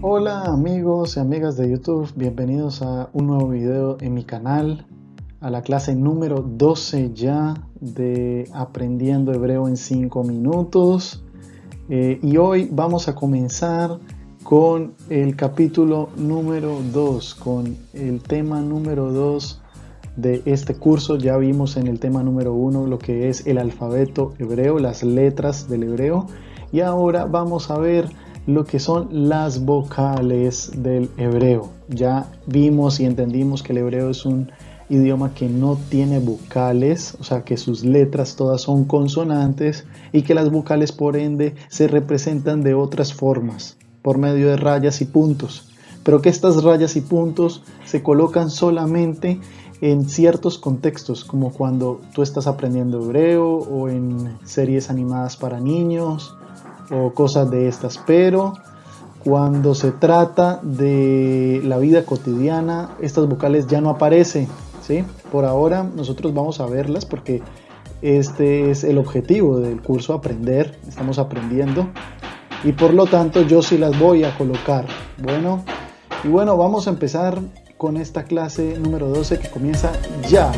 Hola amigos y amigas de YouTube, bienvenidos a un nuevo video en mi canal, a la clase número 12 ya de Aprendiendo Hebreo en 5 minutos. Eh, y hoy vamos a comenzar con el capítulo número 2, con el tema número 2 de este curso. Ya vimos en el tema número 1 lo que es el alfabeto hebreo, las letras del hebreo. Y ahora vamos a ver lo que son las vocales del hebreo. Ya vimos y entendimos que el hebreo es un idioma que no tiene vocales, o sea que sus letras todas son consonantes y que las vocales por ende se representan de otras formas, por medio de rayas y puntos, pero que estas rayas y puntos se colocan solamente en ciertos contextos, como cuando tú estás aprendiendo hebreo o en series animadas para niños o cosas de estas, pero cuando se trata de la vida cotidiana, estas vocales ya no aparecen, ¿sí? Por ahora nosotros vamos a verlas porque este es el objetivo del curso aprender, estamos aprendiendo y por lo tanto yo sí las voy a colocar. Bueno, y bueno, vamos a empezar con esta clase número 12 que comienza ya.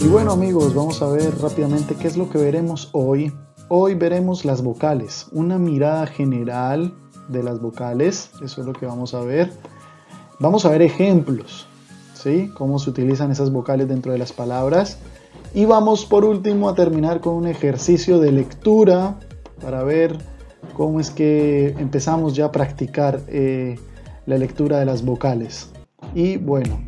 Y bueno amigos, vamos a ver rápidamente qué es lo que veremos hoy. Hoy veremos las vocales, una mirada general de las vocales, eso es lo que vamos a ver. Vamos a ver ejemplos, ¿sí? Cómo se utilizan esas vocales dentro de las palabras. Y vamos por último a terminar con un ejercicio de lectura para ver cómo es que empezamos ya a practicar eh, la lectura de las vocales. Y bueno,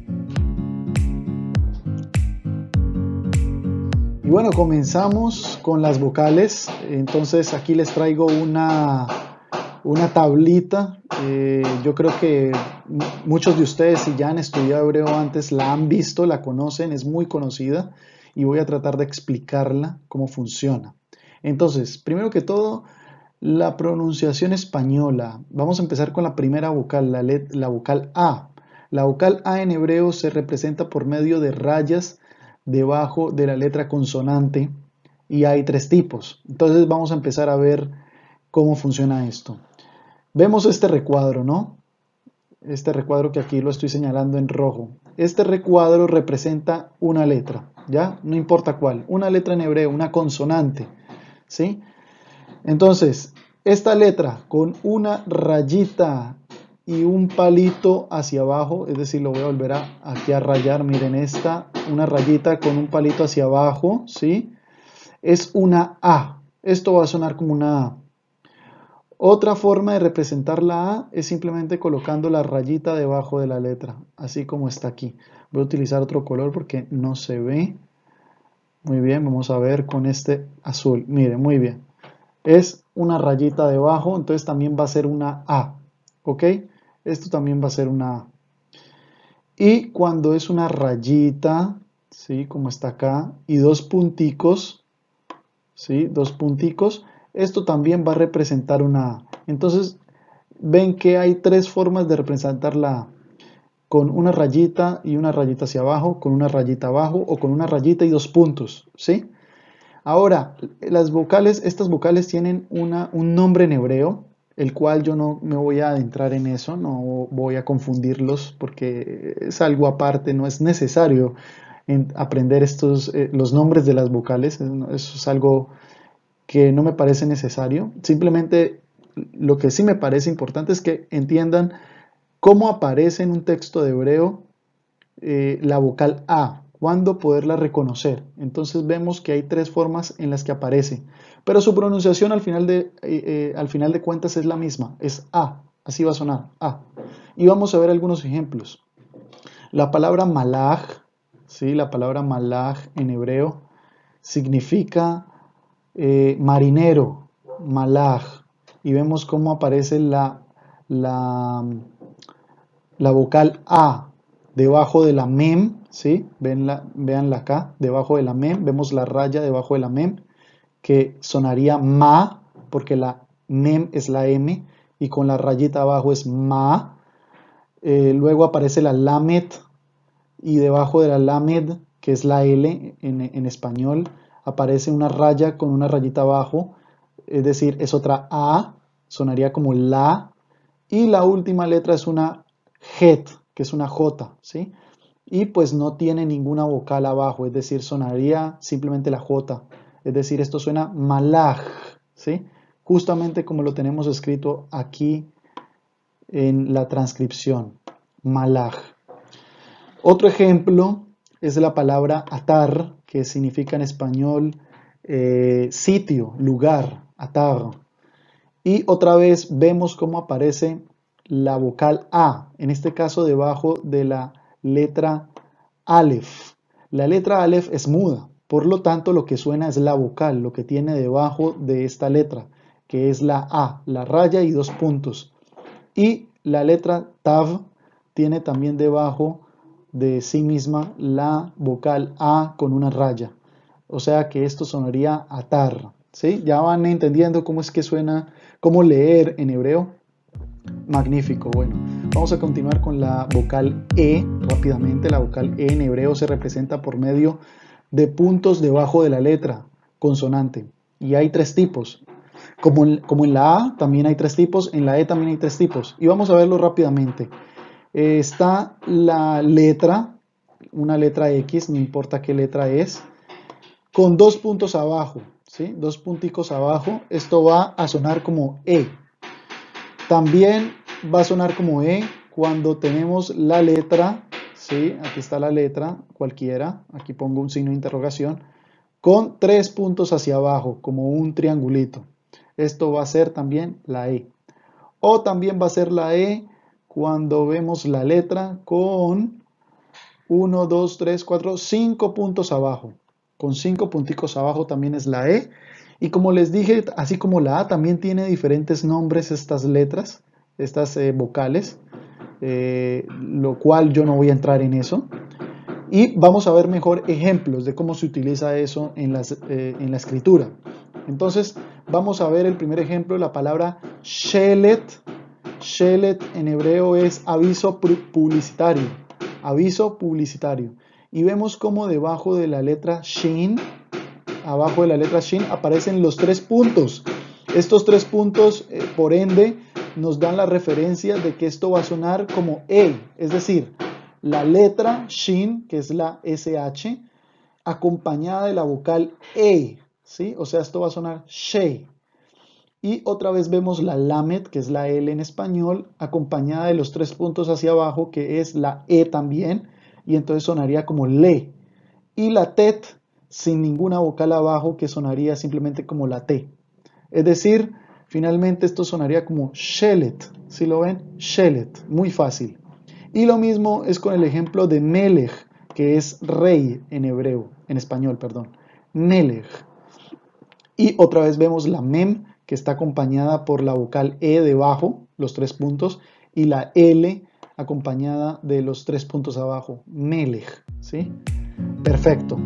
bueno, comenzamos con las vocales. Entonces aquí les traigo una, una tablita. Eh, yo creo que muchos de ustedes, si ya han estudiado hebreo antes, la han visto, la conocen, es muy conocida y voy a tratar de explicarla cómo funciona. Entonces, primero que todo, la pronunciación española. Vamos a empezar con la primera vocal, la, la vocal A. La vocal A en hebreo se representa por medio de rayas debajo de la letra consonante y hay tres tipos. Entonces vamos a empezar a ver cómo funciona esto. Vemos este recuadro, ¿no? Este recuadro que aquí lo estoy señalando en rojo. Este recuadro representa una letra, ¿ya? No importa cuál, una letra en hebreo, una consonante, ¿sí? Entonces, esta letra con una rayita y un palito hacia abajo, es decir, lo voy a volver aquí a rayar, miren esta, una rayita con un palito hacia abajo, ¿sí? Es una A, esto va a sonar como una A. Otra forma de representar la A es simplemente colocando la rayita debajo de la letra, así como está aquí. Voy a utilizar otro color porque no se ve. Muy bien, vamos a ver con este azul. Miren, muy bien. Es una rayita debajo, entonces también va a ser una A. ¿Ok? Esto también va a ser una A. Y cuando es una rayita, ¿sí? Como está acá, y dos punticos, ¿sí? Dos punticos, esto también va a representar una A. Entonces, ven que hay tres formas de representar la A. Con una rayita y una rayita hacia abajo, con una rayita abajo o con una rayita y dos puntos, ¿sí? Ahora, las vocales, estas vocales tienen un nombre en hebreo el cual yo no me voy a adentrar en eso, no voy a confundirlos porque es algo aparte, no es necesario aprender estos, eh, los nombres de las vocales, eso es algo que no me parece necesario, simplemente lo que sí me parece importante es que entiendan cómo aparece en un texto de hebreo eh, la vocal A, ¿Cuándo poderla reconocer? Entonces vemos que hay tres formas en las que aparece, pero su pronunciación al final de, eh, eh, al final de cuentas es la misma, es A, así va a sonar, A. Y vamos a ver algunos ejemplos. La palabra malaj, ¿sí? la palabra malaj en hebreo, significa eh, marinero, malaj. Y vemos cómo aparece la, la, la vocal A debajo de la mem ¿sí? Veanla, acá, debajo de la mem, vemos la raya debajo de la mem, que sonaría ma, porque la mem es la m, y con la rayita abajo es ma. Eh, luego aparece la lamed y debajo de la lamed, que es la L en, español, aparece una raya con una rayita abajo, es decir, es otra A, sonaría como la, y la última letra es una het, que es una J, ¿sí? y pues no tiene ninguna vocal abajo, es decir, sonaría simplemente la J. Es decir, esto suena malaj, ¿sí? Justamente como lo tenemos escrito aquí en la transcripción, malaj. Otro ejemplo es la palabra atar, que significa en español eh, sitio, lugar, atar. Y otra vez vemos cómo aparece la vocal A, en este caso debajo de la letra Aleph. La letra Aleph es muda, por lo tanto lo que suena es la vocal, lo que tiene debajo de esta letra, que es la A, la raya y dos puntos. Y la letra Tav tiene también debajo de sí misma la vocal A con una raya. O sea que esto sonaría atar. ¿sí? Ya van entendiendo cómo es que suena, cómo leer en hebreo. Magnífico, bueno. Vamos a continuar con la vocal E rápidamente. La vocal E en hebreo se representa por medio de puntos debajo de la letra consonante. Y hay tres tipos. Como en, la A también hay tres tipos, en la E también hay tres tipos. Y vamos a verlo rápidamente. Eh, está la letra, una letra X, no importa qué letra es, con dos puntos abajo. ¿sí? Dos punticos abajo. Esto va a sonar como E. También va a sonar como E cuando tenemos la letra, ¿sí? Aquí está la letra cualquiera, aquí pongo un signo de interrogación, con tres puntos hacia abajo, como un triangulito. Esto va a ser también la E. O también va a ser la E cuando vemos la letra con 1, 2, 3, 4, 5 puntos abajo. Con cinco punticos abajo también es la E. Y como les dije, así como la A también tiene diferentes nombres estas letras estas eh, vocales, eh, lo cual yo no voy a entrar en eso. Y vamos a ver mejor ejemplos de cómo se utiliza eso en, las, eh, en la escritura. Entonces, vamos a ver el primer ejemplo, la palabra shelet. Shelet en hebreo es aviso publicitario. Aviso publicitario. Y vemos cómo debajo de la letra shin, abajo de la letra shin, aparecen los tres puntos. Estos tres puntos, por ende, nos dan las referencias de que esto va a sonar como E, es decir, la letra Shin, que es la SH, acompañada de la vocal E, ¿sí? O sea, esto va a sonar She. Y otra vez vemos la Lamet, que es la L en español, acompañada de los tres puntos hacia abajo, que es la E también, y entonces sonaría como Le. Y la Tet, sin ninguna vocal abajo, que sonaría simplemente como la T. Es decir, Finalmente esto sonaría como shelet, si lo ven, shelet, muy fácil. Y lo mismo es con el ejemplo de melech, que es rey en hebreo, en español, perdón, melech. Y otra vez vemos la mem, que está acompañada por la vocal e debajo, los tres puntos, y la l acompañada de los tres puntos abajo, melech, ¿sí? Perfecto.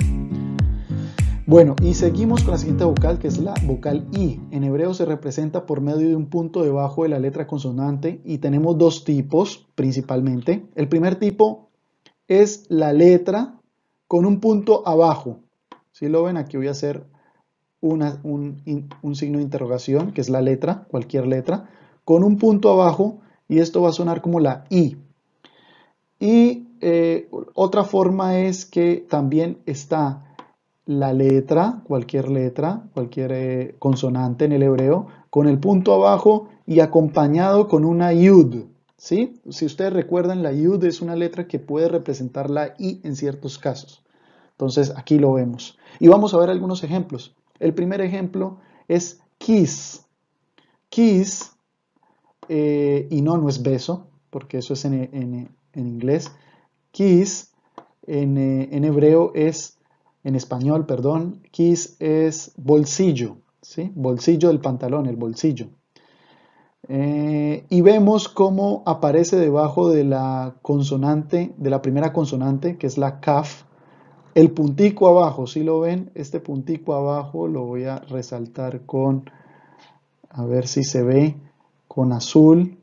Bueno, y seguimos con la siguiente vocal, que es la vocal I. En hebreo se representa por medio de un punto debajo de la letra consonante y tenemos dos tipos principalmente. El primer tipo es la letra con un punto abajo. Si lo ven, aquí voy a hacer un, signo de interrogación, que es la letra, cualquier letra, con un punto abajo y esto va a sonar como la I. Y eh, otra forma es que también está la letra, cualquier letra, cualquier eh, consonante en el hebreo, con el punto abajo y acompañado con una yud. ¿sí? Si ustedes recuerdan, la yud es una letra que puede representar la i en ciertos casos. Entonces aquí lo vemos. Y vamos a ver algunos ejemplos. El primer ejemplo es kiss. Kiss, eh, y no, no es beso, porque eso es en, inglés. Kiss en, eh, en hebreo es en español, perdón, kiss es bolsillo, ¿sí? Bolsillo del pantalón, el bolsillo. Eh, y vemos cómo aparece debajo de la consonante, de la primera consonante, que es la kaf, el puntico abajo, si lo ven, este puntico abajo lo voy a resaltar con, a ver si se ve, con azul,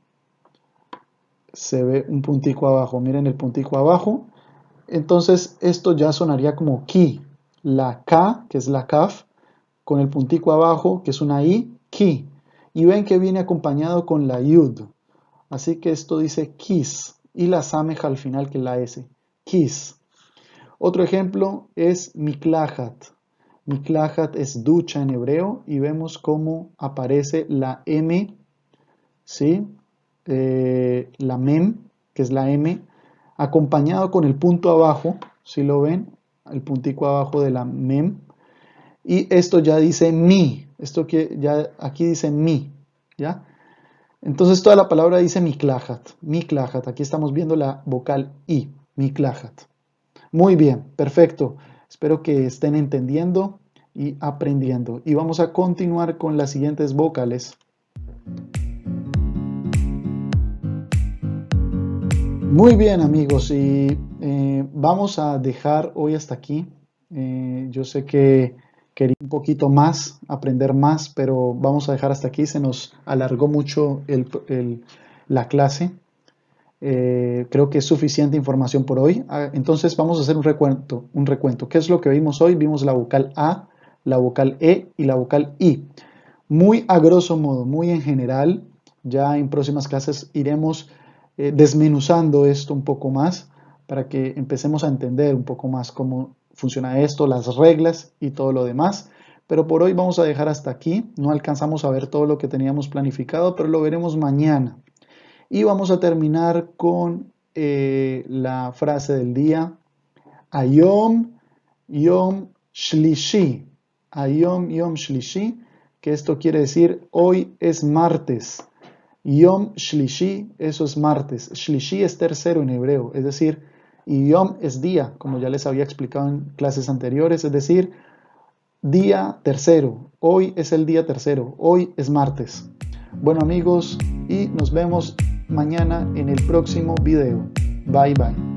se ve un puntico abajo, miren el puntico abajo, entonces esto ya sonaría como ki, la K, que es la Kaf, con el puntico abajo, que es una I, ki. Y ven que viene acompañado con la Yud. Así que esto dice kiss. Y la Sameja al final, que es la S. Kis. Otro ejemplo es miklajat. Miklajat es ducha en hebreo y vemos cómo aparece la M, ¿sí? Eh, la mem, que es la M, acompañado con el punto abajo, si lo ven, el puntico abajo de la mem. Y esto ya dice mi, esto que ya aquí dice mi, ¿ya? Entonces toda la palabra dice mi miklajat, aquí estamos viendo la vocal i, miklajat. Muy bien, perfecto. Espero que estén entendiendo y aprendiendo. Y vamos a continuar con las siguientes vocales. Muy bien amigos y eh, vamos a dejar hoy hasta aquí. Eh, yo sé que quería un poquito más, aprender más, pero vamos a dejar hasta aquí. Se nos alargó mucho la clase. Eh, creo que es suficiente información por hoy. Ah, entonces vamos a hacer un recuento, un recuento. ¿Qué es lo que vimos hoy? Vimos la vocal A, la vocal E y la vocal I. Muy a grosso modo, muy en general. Ya en próximas clases iremos eh, desmenuzando esto un poco más para que empecemos a entender un poco más cómo funciona esto, las reglas y todo lo demás. Pero por hoy vamos a dejar hasta aquí. No alcanzamos a ver todo lo que teníamos planificado, pero lo veremos mañana. Y vamos a terminar con eh, la frase del día. Ayom Yom Shlishi. Ayom Yom Shlishi. Que esto quiere decir hoy es martes. Yom Shlishi, eso es martes. Shlishi es tercero en hebreo, es decir, Yom es día, como ya les había explicado en clases anteriores, es decir, día tercero. Hoy es el día tercero, hoy es martes. Bueno amigos, y nos vemos mañana en el próximo video. Bye bye.